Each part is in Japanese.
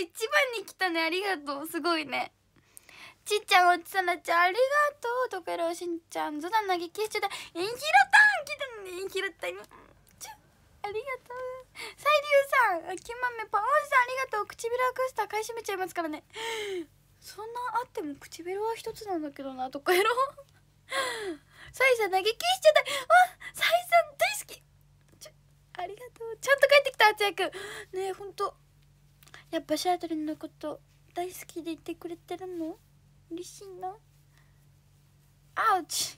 一番に来たねありがとうすごいねちっちゃんおちさなちゃんありがとうとけろしんちゃんゾダナギキッシュだインキロタン来たねインキロタンありがとうサイリュウさんきまめパオンさんありがとう唇隠した買い占めちゃいますからねそんなあっても唇は一つなんだけどなとかやろサイさん投げきしちゃったあサイさん大好きありがとうちゃんと帰ってきたあつやくんねえほんとやっぱシャトルのこと大好きでいてくれてるの嬉しいなアウチ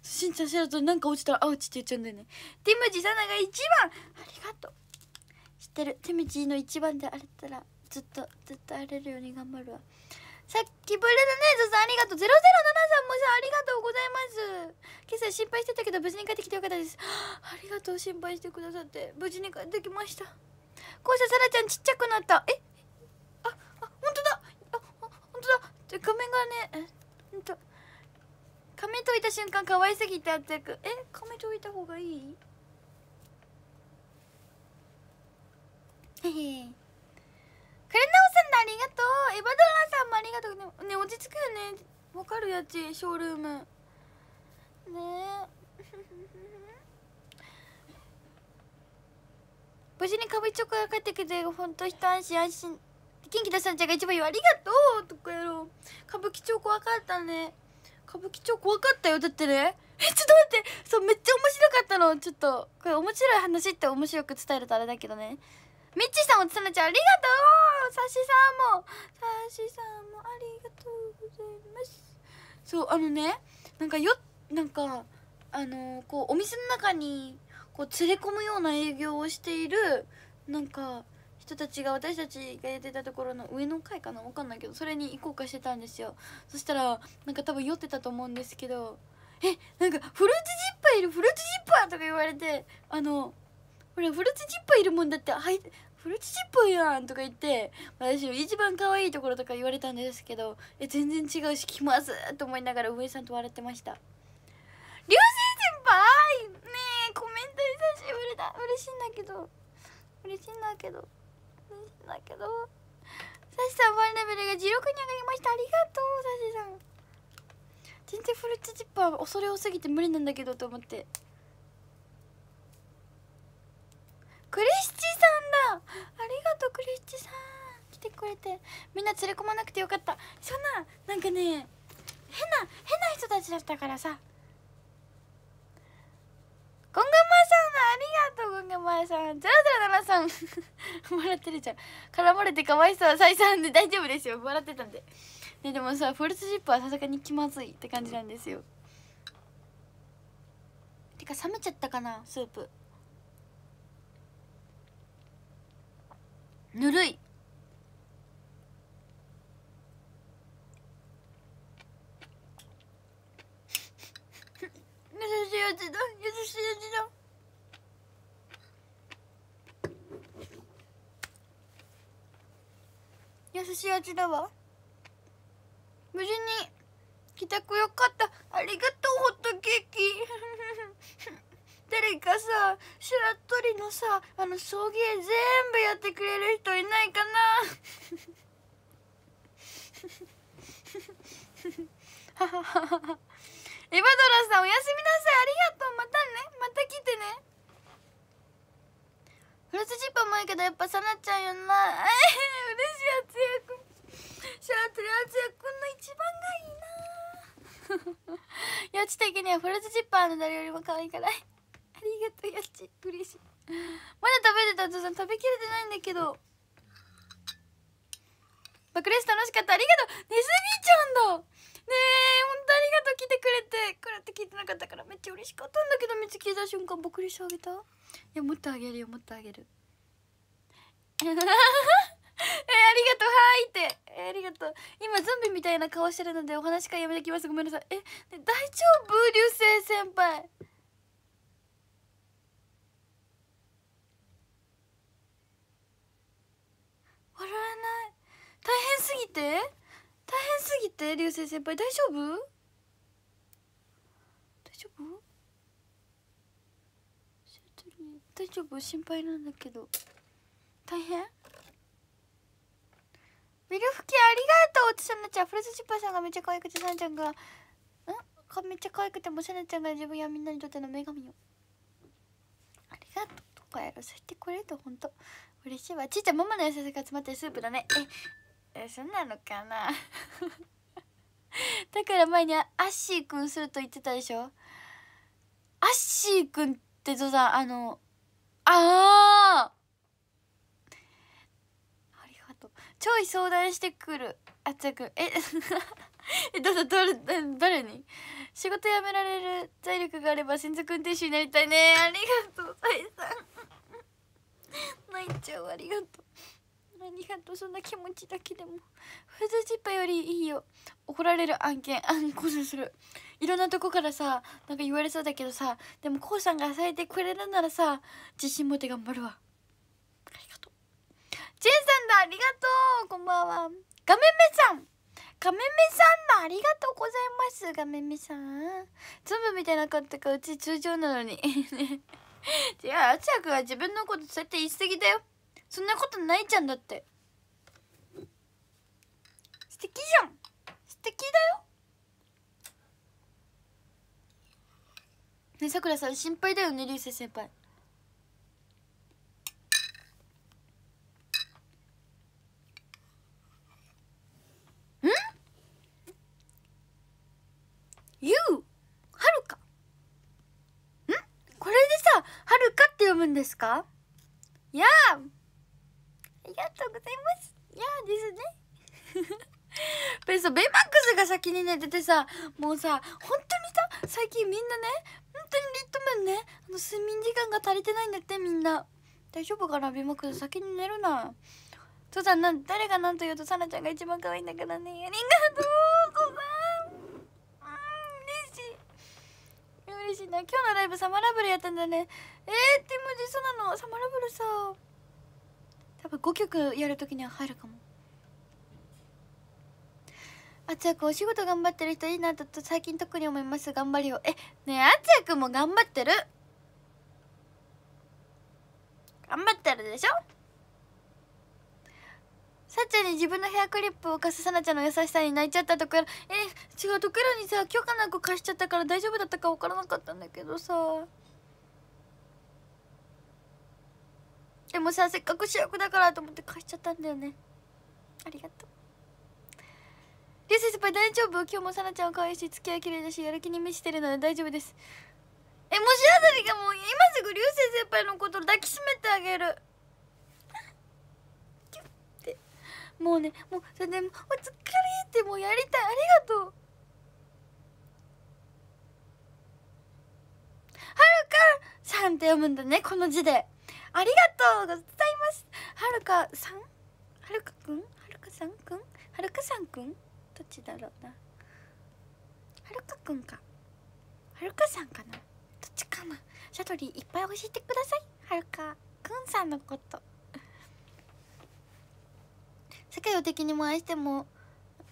しんちゃんシャトルなんか落ちたらアウチって言っちゃうんだよねティムジサナが一番ありがとう知ってるティムジの一番であれたらずっとずっとあれるように頑張るわさっきブルーネーズさんありがとう007さんもさありがとうございます今朝心配してたけど無事に帰ってきてよかったですありがとう心配してくださって無事に帰ってきました校舎さらちゃんちっちゃくなったえああ本当だあ本当だ画面がねえっと仮面といた瞬間可愛すぎてあったくえ仮面といた方がいいへへカレナオさんだありがとうエヴァドラさんもありがとうねね落ち着くよねわかるやつショールームねえ無事に歌舞伎町かが帰ってきてほんと一安心安心元気出したんちゃんが一番言うありがとうとかやろう歌舞伎町怖かったね歌舞伎町怖かったよだってねえちょっと待ってそうめっちゃ面白かったのちょっとこれ面白い話って面白く伝えるとあれだけどねッっちさんもつなちゃんありがとうさしさんもさしさんもありがとうございますそうあのねなんかよなんかあのー、こうお店の中にこう連れ込むような営業をしているなんか人たちが私たちがやってたところの上の階かな分かんないけどそれに行こうかしてたんですよそしたらなんか多分酔ってたと思うんですけど「えなんかフルーツジッパーいるフルーツジッパー!」とか言われてあのほらフルーツジッパーいるもんだってはいフルーツジッパーやんとか言って私の一番可愛いところとか言われたんですけどえ全然違うし来ますと思いながら上さんと笑ってました。流星先輩コメント久しぶりだ嬉しいんだけど嬉しいんだけど嬉しいんだけどサシさんワンレベルが16に上がりましたありがとうサシさん全然フルーツジッパー恐れ多すぎて無理なんだけどと思ってクリスチさんだありがとうクリスチさん来てくれてみんな連れ込まなくてよかったそんななんかね変な変な人たちだったからさこんがまさんありがとうこんがまさんゼロゼロ7さん笑ってるじゃん絡まれてかわいそう再三で大丈夫ですよ笑ってたんでねでもさフォルスジップはさすがに気まずいって感じなんですよてか冷めちゃったかなスープぬるいしいやつだ優しいやつだ優しい味だわ無事に帰宅よかったありがとうホットケーキ 誰かさ白鳥のさあの送迎全部やってくれる人いないかなははははエバドラさんおやすみなさいありがとうまたねまた来てねフルーツジッーもいいけどやっぱさなちゃんよな 嬉しいやつやくシャーツやつやくんの一番がいいなやち 的にはフルーツジッパーの誰よりも可愛いからありがとうやち嬉しいまだ食べてたとさん食べきれてないんだけど爆レス楽しかったありがとうネズミちゃんだ本当ありがとう来てくれてこれって聞いてなかったからめっちゃ嬉しかったんだけど見つけた瞬間僕にりしてあげたいやもっとあげるよもっとあげる えー、ありがとうはいって、えー、ありがとう今ゾンビみたいな顔してるのでお話からやめてきますごめんなさいえ、ね、大丈夫流星先輩笑えない大変すぎて大変すぎて流星先輩大丈夫大丈夫大丈夫心配なんだけど大変ミルフケありがとうさなちゃんフルーツチッパーさんがめっちゃ可愛くてサなちゃんがんめっちゃ可愛くてもサなちゃんが自分やみんなにとっての女神よありがとうとかやらせてくれるとほんと嬉しいわちいちゃんママの優しさが詰まってるスープだねええそんなのかな だから前にアッシーくんすると言ってたでしょアッシーくんってゾザあのああありがとうちょい相談してくるあつやくんえ えどうぞどれ誰に仕事辞められる財力があれば専属運転手になりたいねありがとう財さ 泣いちゃうありがとうありがとうそんな気持ちだけでもフーズジッパよりいいよ怒られる案件 あんこうするいろんなとこからさなんか言われそうだけどさでもこうさんが支えてくれるならさ自信持って頑張るわありがとうジェンさんだありがとうこんばんはガメメさんガメメさんだありがとうございますガメメさん全部見てなかったかうち通常なのに違う あちゃくは自分のことそうやって言い過ぎだよそんなことないじゃんだって素敵じゃん素敵だよねさくらさん心配だよね流星先輩んはるかんこれでさはるかって読むんですかやがとうございますいやですねペンさんベイマックスが先にね出てさもうさ本当にさ最近みんなね本当にリットマンねあの睡眠時間が足りてないんだってみんな大丈夫かなベイマックス先に寝るな父さんな誰が何と言うとサナちゃんが一番可愛いんだからねありがとうござ嬉しいな今日のライブサマーラブルやったんだねえー、って文そなのサマーラブルさやっぱ5曲やるときには入るかもあつやくお仕事頑張ってる人いいなと最近特に思います頑張りをえねえあつやくんも頑張ってる頑張ってるでしょさっちゃんに自分のヘアクリップを貸すさなちゃんの優しさに泣いちゃったところえ違うところにさ許可なく貸しちゃったから大丈夫だったか分からなかったんだけどさでもさせっかく主役だからと思って貸しちゃったんだよねありがとうリュウ先輩大丈夫今日もさなちゃん可愛いし付き合い綺麗だしやる気に満ちてるので大丈夫ですえもしあたりがもう今すぐ流星先輩のこと抱きしめてあげるキュッてもうねもうそれでもお疲れってもうやりたいありがとうはるかさんって読むんだねこの字でありがとうございますはるかさんはるかくんはるかさんくんはるかさんくんどっちだろうなはるかくんかはるかさんかなどっちかなシャトリーいっぱい教えてくださいはるかくんさんのこと世界を敵にも愛しても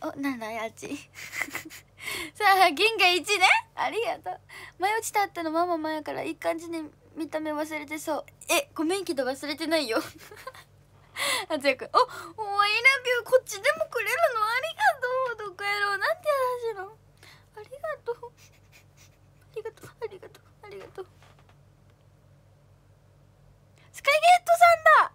おなんだやち さあ銀河一ねありがとう前落ちたってのママ前からいい感じに見た目忘れてそうえごめんけど忘れてないよ あずやくんおおアイラビューこっちでもくれるのありがとうどこやろうなんて話のありがとうありがとうありがとうありがとうスカイゲートさんだ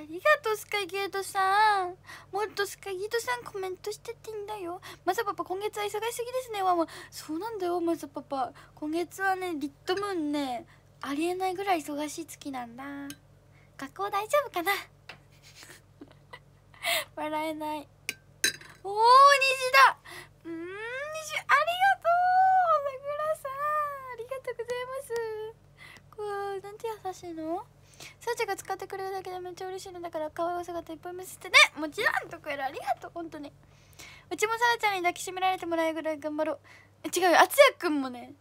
ありがとうスカイゲートさんもっとスカイゲートさんコメントしてていいんだよマサパパ今月は忙しすぎですねワンワンそうなんだよマサパパ今月はねリットムーンねありえないぐらい忙しい月なんだ学校大丈夫かな 笑えないおお虹だうん虹ありがとう桜さんありがとうございますこうなんて優しいのさちが使ってくれるだけでめっちゃ嬉しいのだから可愛い姿いっぱい見せてねもちろんとこやるありがとう本当にうちもさらちゃんに抱きしめられてもらえるぐらい頑張ろう違うよあつやくんもね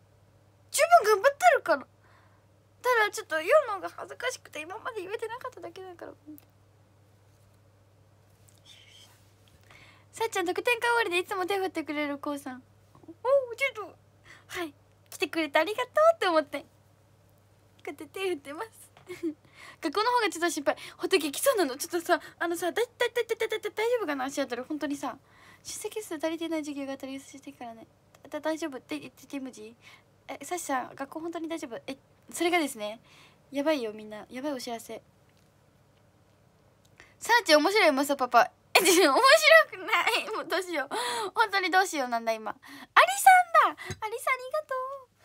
十分頑張ってるからただちょっと言うのが恥ずかしくて今まで言えてなかっただけだからさっちゃん特典会終わりでいつも手振ってくれるこうさんおおちょっとはい来てくれてありがとうって思ってこうやって手振ってます学校の方がちょっと心配ほとけきそうなのちょっとさあのさだいだいだだだ大丈夫かな足当たり本当にさ出席数足りてない授業がりたりしてからねだ大丈夫って言ってて無事えサシさん学校本当に大丈夫えそれがですねやばいよみんなやばいお知らせサーチ面白いマサパパえ面白くない もうどうしよう本当にどうしようなんだ今アリさんだアリさんあり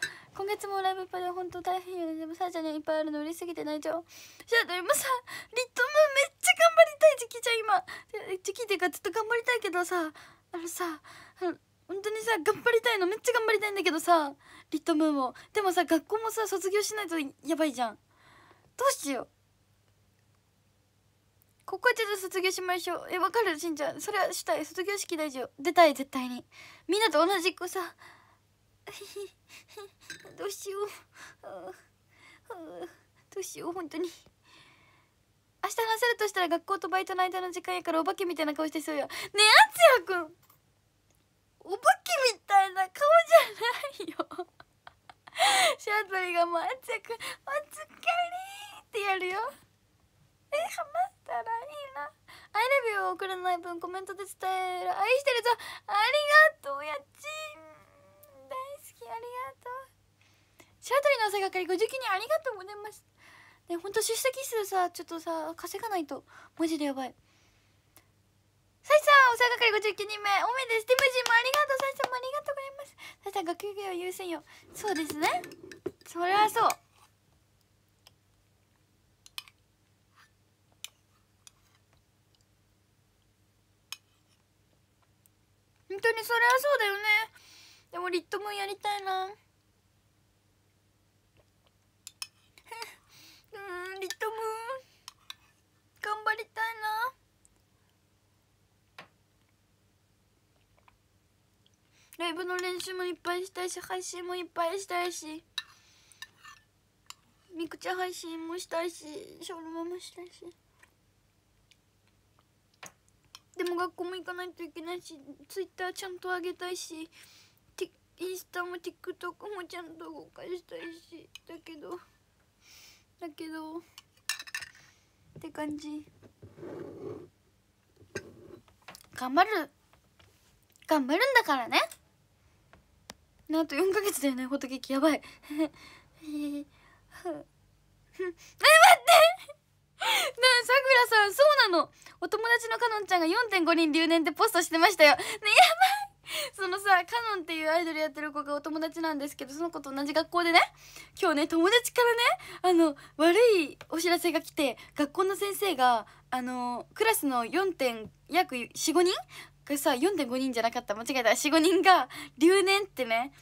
がとう今月もライブいっいで本当大変よねでもさあちゃんにはいっぱいあるの売りすぎてないじゃうじゃあもさリットムめっちゃ頑張りたい時期じゃん今時期っていうかずっと頑張りたいけどさあのさ本当にさ頑張りたいのめっちゃ頑張りたいんだけどさリットムーンもでもさ学校もさ卒業しないとやばいじゃんどうしようここはちょっと卒業しましょうえわかるしんちゃんそれはしたい卒業式大丈夫出たい絶対にみんなと同じ子さ どうしよう どうしよう本当に明日話せるとしたら学校とバイトの間の時間やからお化けみたいな顔してそうやねえあつやくんお化けみたいな顔じゃないよシャトリがもう「熱くお疲れ!」ってやるよえハマったらいいな「アイ o v e y を送らない分コメントで伝える「愛してるぞありがとうやっち大好きありがとう」シャトリの朝がかりご59にありがとうございますねほんと出席数さちょっとさ稼がないとマジでやばいさいさん、お世話係59人目、おめです。ティムもありがとう、さいさんもありがとうございます。さいさん、学業優先よ。そうですね。それはそう。本当にそれはそうだよね。でも、リットもやりたいな。ライブの練習もいっぱいしたいし配信もいっぱいしたいしみくちゃ配信もしたいしショールマもしたいしでも学校も行かないといけないしツイッターちゃんと上げたいしインスタも TikTok もちゃんと動かしたいしだけどだけどって感じ頑張る頑張るんだからねなんと4ヶ月だよねホットケーキやばいえ待ってなさくらさんそうなのお友達のかのんちゃんが4.5人留年ってポストしてましたよねやばいそのさかのんっていうアイドルやってる子がお友達なんですけどその子と同じ学校でね今日ね友達からねあの悪いお知らせが来て学校の先生があのクラスの4点約45人これさ4.5人じゃなかった間違えた45人が留年ってね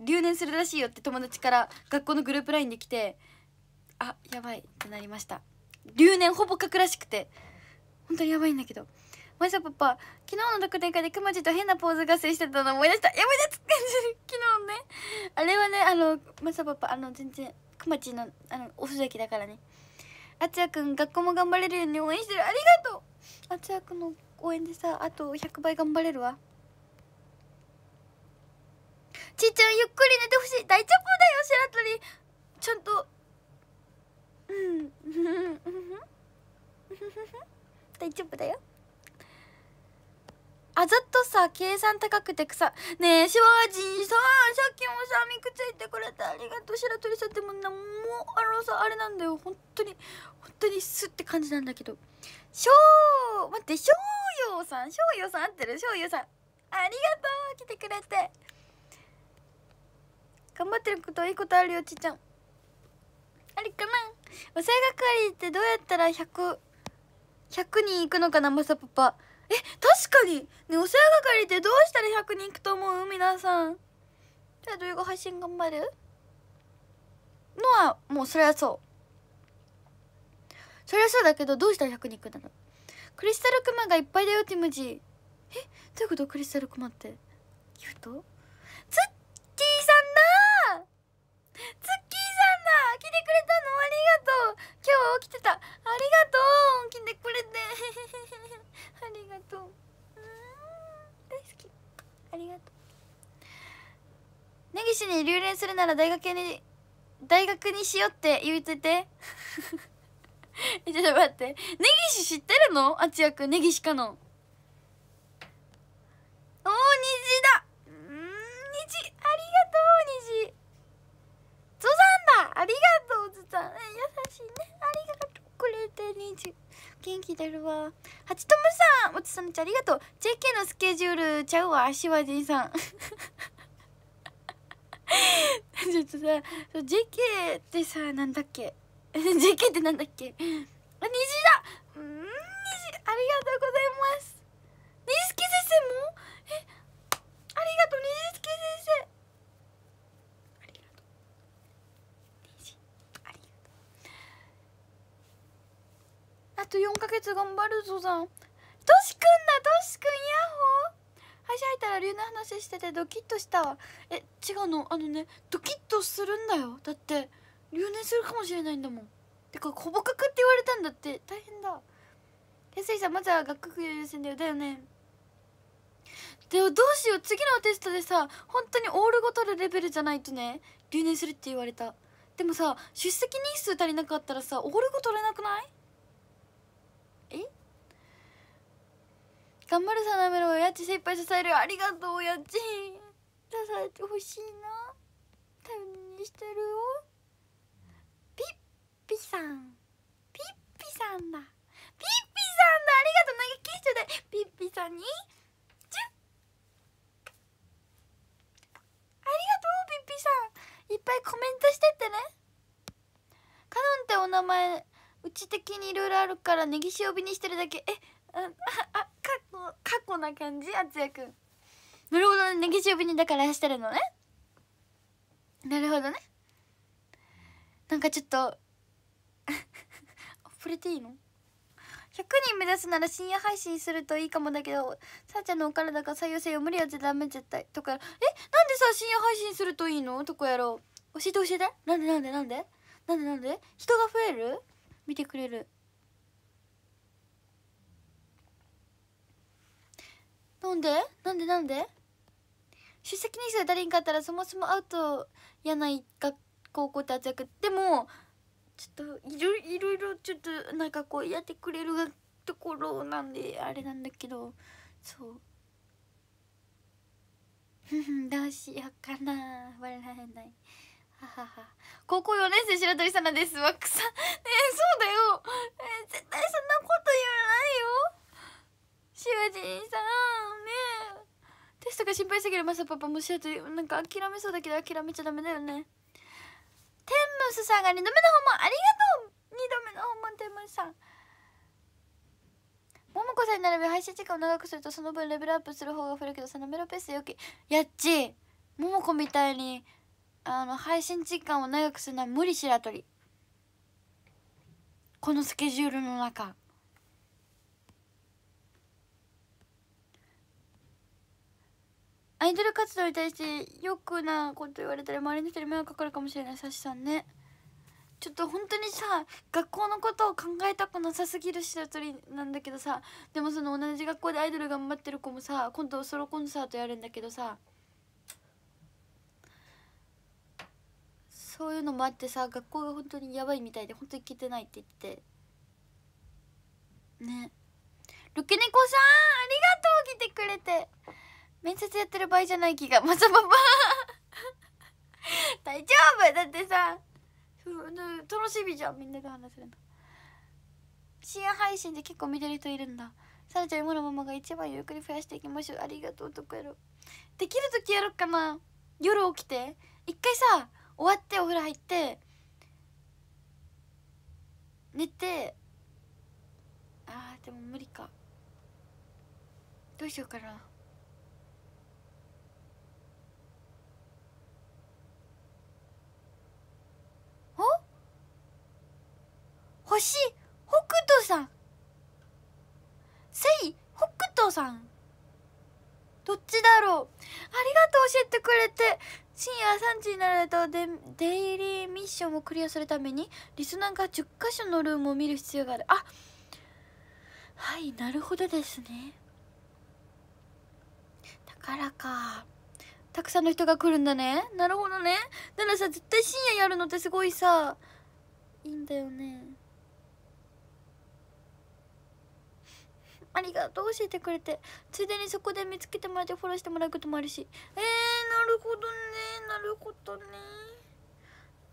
留年するらしいよって友達から学校のグループ LINE で来てあやばいってなりました留年ほぼ書くらしくて本当にやばいんだけどマサパパ昨日の特典会でくまちと変なポーズ合戦してたの思い出したやばい感じ。昨日ねあれはねあのマサパパあの全然くまちのあのおふざけだからねあつやくん学校も頑張れるように応援してるありがとうあつやくんの応援でさあと100倍頑張れるわちいちゃんゆっくり寝てほしい大丈夫だよ白鳥ちゃんとうん 大丈夫だよあざとさ計算高くて草ねえしわじいささっきもさみくついてくれてありがとう白鳥さんでもなもうあのさあれなんだよ本当に本当にすって感じなんだけどしょう待ってしょうようさんしょうようさん合ってるしょうようさんありがとう来てくれて頑張ってることいいことあるよちいちゃんあれかなお世話係ってどうやったら100100 100人いくのかなまさパパえ確かにねお世話係ってどうしたら100人いくと思う皆さんじゃあどういう配信頑張るのはもうそれはそうそりゃそうだけどどうしたら100肉なのクリスタルクマがいっぱいだよティムジーえどういうことクリスタルクマってギフトツッキーさんだツッキーさんだ来てくれたのありがとう今日来起きてたありがとう来てくれて ありがとう大好きありがとう根岸に留年するなら大学に大学にしようって言うといてえちょっと待って根岸知ってるのあちやくん根岸かのおお虹だうん虹ありがとう虹ゾザンだありがとうゾザン優しいねありがとうくれて虹元気出るわハチトムさんおちさみちゃんありがとう JK のスケジュールちゃうわあしわじいさん ちょっとさ JK ってさなんだっけ JK ってなんだっけ虹だうん虹ありがとうございます虹月先生もえありがとう虹月先生ありがとうありがとうあと4か月頑張るぞさんとしくんだとしくんヤッホー歯医者入ったら竜の話しててドキッとしたわえ違うのあのねドキッとするんだよだって留年するかもしれないんだもんてかほぼかくって言われたんだって大変だ安井さんまずは学区優先だよだよねでもどうしよう次のテストでさ本当にオールごとるレベルじゃないとね留年するって言われたでもさ出席人数足りなかったらさオール5とれなくないえ頑張るさなめろおやち精一杯支えるありがとうおやち支えてほしいな頼りにしてるよピさんピッピさんだピッピさんだありがとうなげかキッシュでピッピさんにチュありがとうピッピさんいっぱいコメントしてってねカノンってお名前うち的にいろいろあるからネギ塩びにしてるだけえああ過過去な感じあつやくんなるほどねネギ塩びにだからしてるのねなるほどねなんかちょっと触れていいの ?100 人目指すなら深夜配信するといいかもだけどさあちゃんのお体が採用せよ無理やってダメ絶対とかえなんでさ深夜配信するといいのとかやろう教えて教えてなんでなんでなんでなんでなんで人が増える見てくれるなんでなんでなんで出席人数誰に勝ったらそもそもアウトやない学校校って圧力でもちょっといろいろいろちょっとなんかこうやってくれるところなんであれなんだけどそう どうしようかな笑えない高校4年生白鳥さなですわくさんえそうだよ、え絶対そんなこと言わないよ白鳥さんねえテストが心配すぎるマサパパも白鳥なんか諦めそうだけど諦めちゃダメだよね天むすさんが2度目の訪問ありがとう2度目の訪問天むすさんももこさんに並び配信時間を長くするとその分レベルアップする方が増えるけどそのメロペースでよきやっちももこみたいにあの配信時間を長くするのは無理白鳥このスケジュールの中アイドル活動に対してよくなこと言われたら周りの人に迷惑かかるかもしれないサシさんねちょっと本当にさ学校のことを考えたくなさすぎるしだとりなんだけどさでもその同じ学校でアイドル頑張ってる子もさ今度ソロコンサートやるんだけどさそういうのもあってさ学校が本当にやばいみたいで本当に行けてないって言ってねルケネコさんありがとう来てくれて面接やってる場合じゃない気が まさパパ 大丈夫だってさ楽しみじゃんみんなで話せるの深夜配信で結構見てる人いるんださらちゃん今のママが一番ゆっくり増やしていきましょうありがとうとかやろうできる時やろっかな夜起きて一回さ終わってお風呂入って寝てあーでも無理かどうしようかな星北斗さんせい北斗さんどっちだろうありがとう教えてくれて深夜3時になるとデデイリーミッションをクリアするためにリスナーが10か所のルームを見る必要があるあはいなるほどですねだからかたくさんの人が来るんだねなるほどねならさ絶対深夜やるのってすごいさいいんだよねありがとう教えてくれてついでにそこで見つけてもらってフォローしてもらうこともあるしえー、なるほどねなるほどね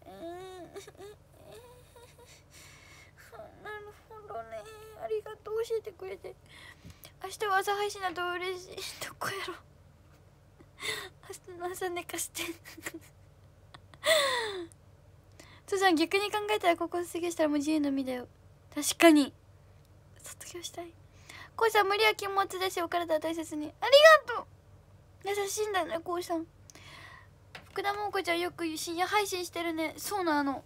えー、なるほどね ありがとう教えてくれて明日は朝配信だと嬉しいどこやろ明日の朝寝かして つさゃん逆に考えたらここ過ぎしたらもう自由の身だよ確かに卒業したいこうさん無理は気持ちだしお体大切にありがとう優しいんだねこうさん福田桃子ちゃんよく深夜配信してるねそうなの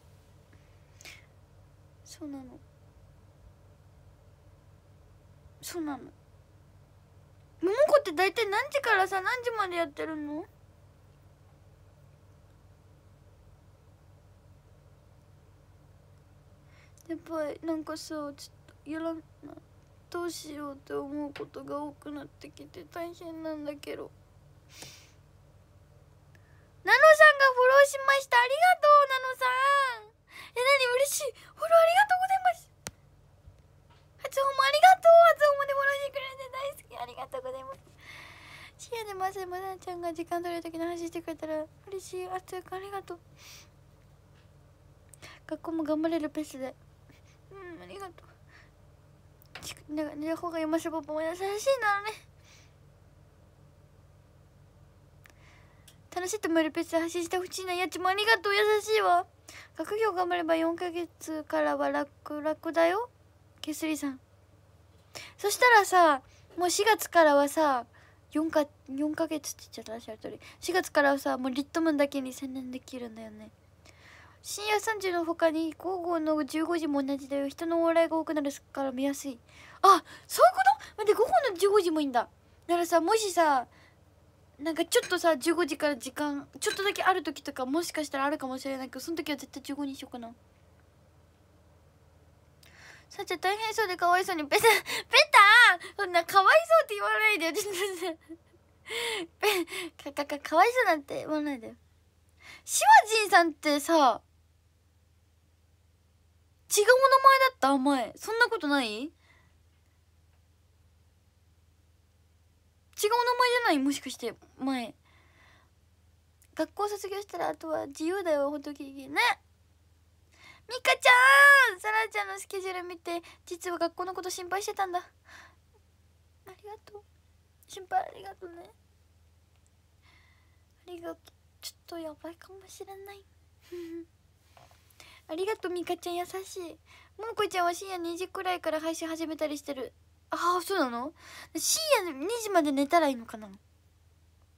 そうなのそうなの桃子って大体何時からさ何時までやってるのやっぱりなんかさちょっとやらないどうしようって思うことが多くなってきて大変なんだけどナノさんがフォローしましたありがとうナノさんえなに嬉しいフォローありがとうございます初音もありがとう初音もでフォローしてくれて大好きありがとうございます深夜でまさまさちゃんが時間取れる時の話してくれたら嬉しいあつやくんありがとう学校も頑張れるペースでうんありがとう寝る方が山下パパも優しいならね楽しいと思えるペースで発信してほしいなやちもありがとう優しいわ学業頑張れば4ヶ月からは楽々だよケスリさんそしたらさもう4月からはさ4か4ヶ月って言っちゃったしゃるとり4月からはさもうリットムンだけに専念できるんだよね深夜3時の他に午後の15時も同じだよ人の往来が多くなるから見やすいあそういうこと待って午後の15時もいいんだならさもしさなんかちょっとさ15時から時間ちょっとだけある時とかもしかしたらあるかもしれないけどその時は絶対15にしようかなさっちゃん大変そうでかわいそうにペタペタそんなかわいそうって言わないでよちょっとかかかかわいそうなんて言わないでよしわじんさんってさ違う名前だった前そんなことない違うお名前じゃないもしかして前学校卒業したらあとは自由だよホんトギリギねミカちゃんさらちゃんのスケジュール見て実は学校のこと心配してたんだありがとう心配ありがとうねありがとうちょっとやばいかもしれないありがとうみかちゃん優しいももこちゃんは深夜2時くらいから配信始めたりしてるああそうなの深夜2時まで寝たらいいのかな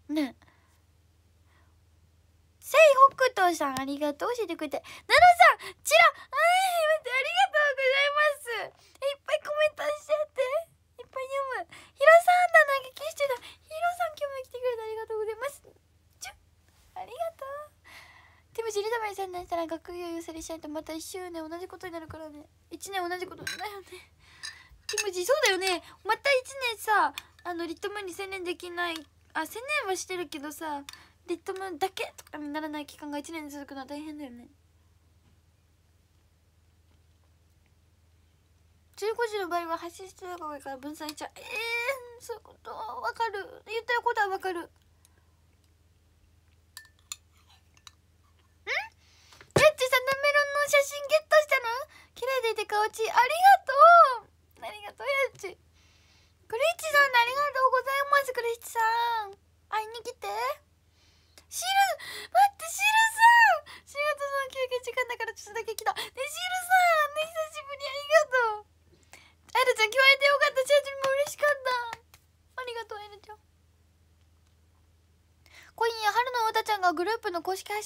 ねえせい北斗さんありがとう教えてくれて奈々さんチラあ待ってありがとうございますいっぱいコメントしちゃっていっぱい読むヒロさんだな、きしてたヒロさん今日も来てくれてありがとうございますちゅありがとうでも尻玉に専念したら学業優先しないとまた1周年同じことになるからね1年同じことだよねキムジそうだよねまた1年さあのリットムーンに専念できないあ専念はしてるけどさリットムーンだけとかにならない期間が1年続くのは大変だよね15時の場合は発信してた方がいいから分散しちゃうええー、そういうことわかる言ってることはわかる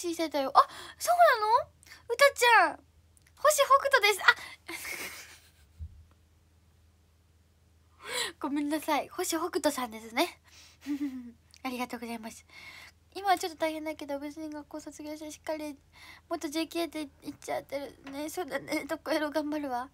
話してたよあそうなのうたちゃん星北斗ですあ ごめんなさい星北斗さんですね ありがとうございます今はちょっと大変だけど別に学校卒業してしっかりもっと JK って言っちゃってるねそうだねどこやろう頑張るわ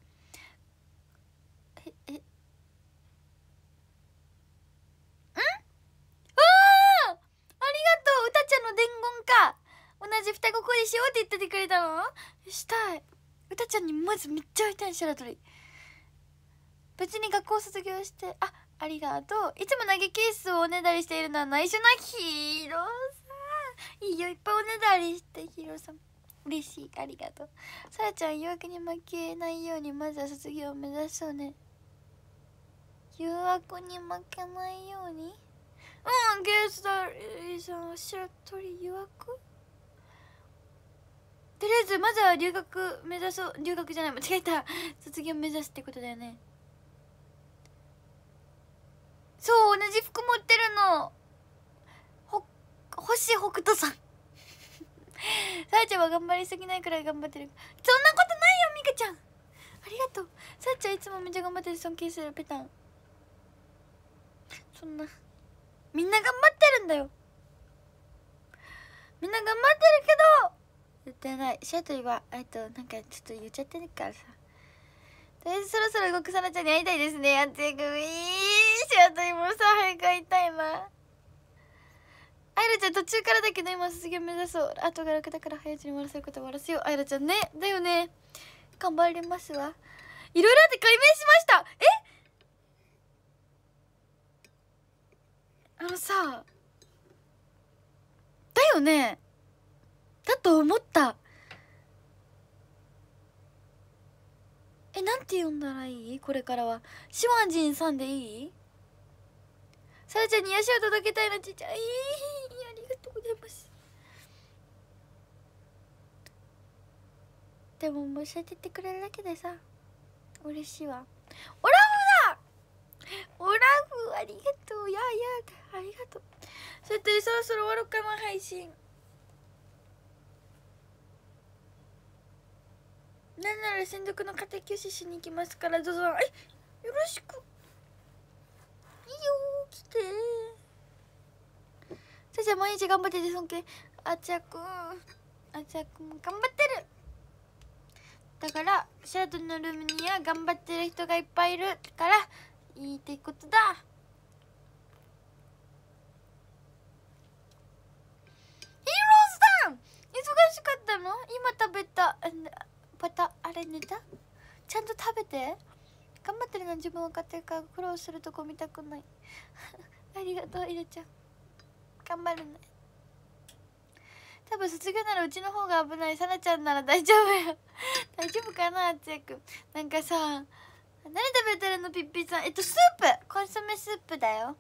じ双子恋しようって言っててくれたのしたいうたちゃんにまずめっちゃ会いたい白鳥別に学校卒業してあありがとういつも投げケースをおねだりしているのは内緒なヒーローさんいいよいっぱいおねだりしてヒーローさん嬉しいありがとうさやちゃん誘惑に負けないようにまずは卒業を目指そうね誘惑に負けないようにうんゲストリさん白鳥誘惑とりあえずまずは留学目指そう留学じゃない 間違えた 卒業目指すってことだよねそう同じ服持ってるのほ星北斗さんさあちゃんは頑張りすぎないくらい頑張ってるそんなことないよみかちゃんありがとうさあちゃんいつもめっちゃ頑張ってる尊敬するペタンそんなみんな頑張ってるんだよみんな頑張ってるけど言ってないシアトーはえっとなんかちょっと言っちゃってるからさとりあえずそろそろ動くさなちゃんに会いたいですねやってくいーシアトーもさ早く会いたいなアイラちゃん途中からだけど今卒業目指そう後が楽だから早いうちに終わらせること終わらせようアイラちゃんねだよね頑張りますわいろいろあって解明しましたえあのさだよねだと思ったえなんて呼んだらいいこれからはシワンジンさんでいいさらちゃんに癒しを届けたいのちっちゃいありがとうございますでも申し教えてってくれるだけでさ嬉しいわオラフだオラフありがとうややあありがとうそれとそろそろ終わろうかな配信なんなら専属の庭休止しに行きますからゾぞンよろしくいいよ来てさちゃ毎日頑張ってて尊敬あちゃくんあちゃくん頑張ってるだからシャドウのルームには頑張ってる人がいっぱいいるからいいってことだヒーローズさん忙しかったの今食べたまたあれ寝たちゃんと食べて頑張ってるの自分分かってるから苦労するとこ見たくない ありがとう入れちゃん頑張るね多分卒業ならうちの方が危ないさなちゃんなら大丈夫や 大丈夫かなつやくんなんかさ何食べてるのピッピさんえっとスープコンソメスープだよ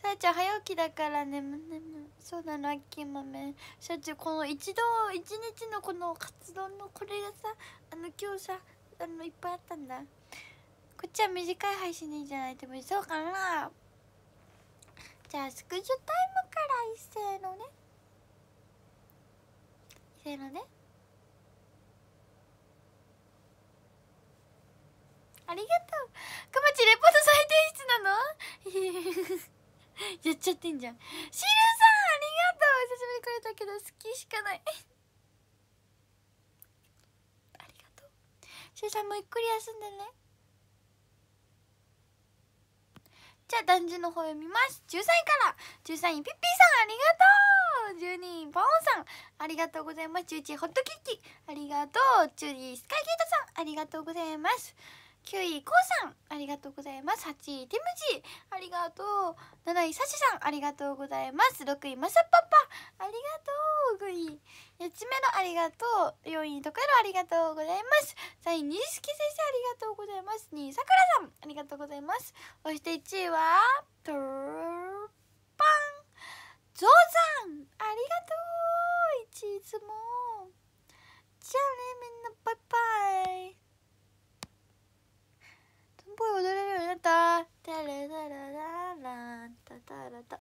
さやちゃん早起きだから眠眠そうだラッキー豆しょちこの一度一日のこのカツ丼のこれがさあの今日さあのいっぱいあったんだこっちは短い配信でいいんじゃないでもそうかなじゃあスクショタイムから一斉のね一斉のねありがとうくまちレポート最低質なの やっちゃってんじゃんシルさん久しぶりくれたけど好きしかない ありがとうしゅうさんもゆっくり休んでねじゃあ男地の方読みます13位から13位ピッピーさんありがとう12位ボンさんありがとうございます11位ホットキッキありがとう12位スカイゲートさんありがとうございます9位こうさんありがとうございます8位てむじありがとう7位さしさんありがとうございます6位まさパパありがとう5位八つ目のありがとう4位とカろありがとうございます3位にじき先生ありがとうございます2位さくらさんありがとうございますそして1位はとーパンゾウさんありがとういつもじゃあねみんなバイバイぽい踊れるようになったタラタラタラタタラタ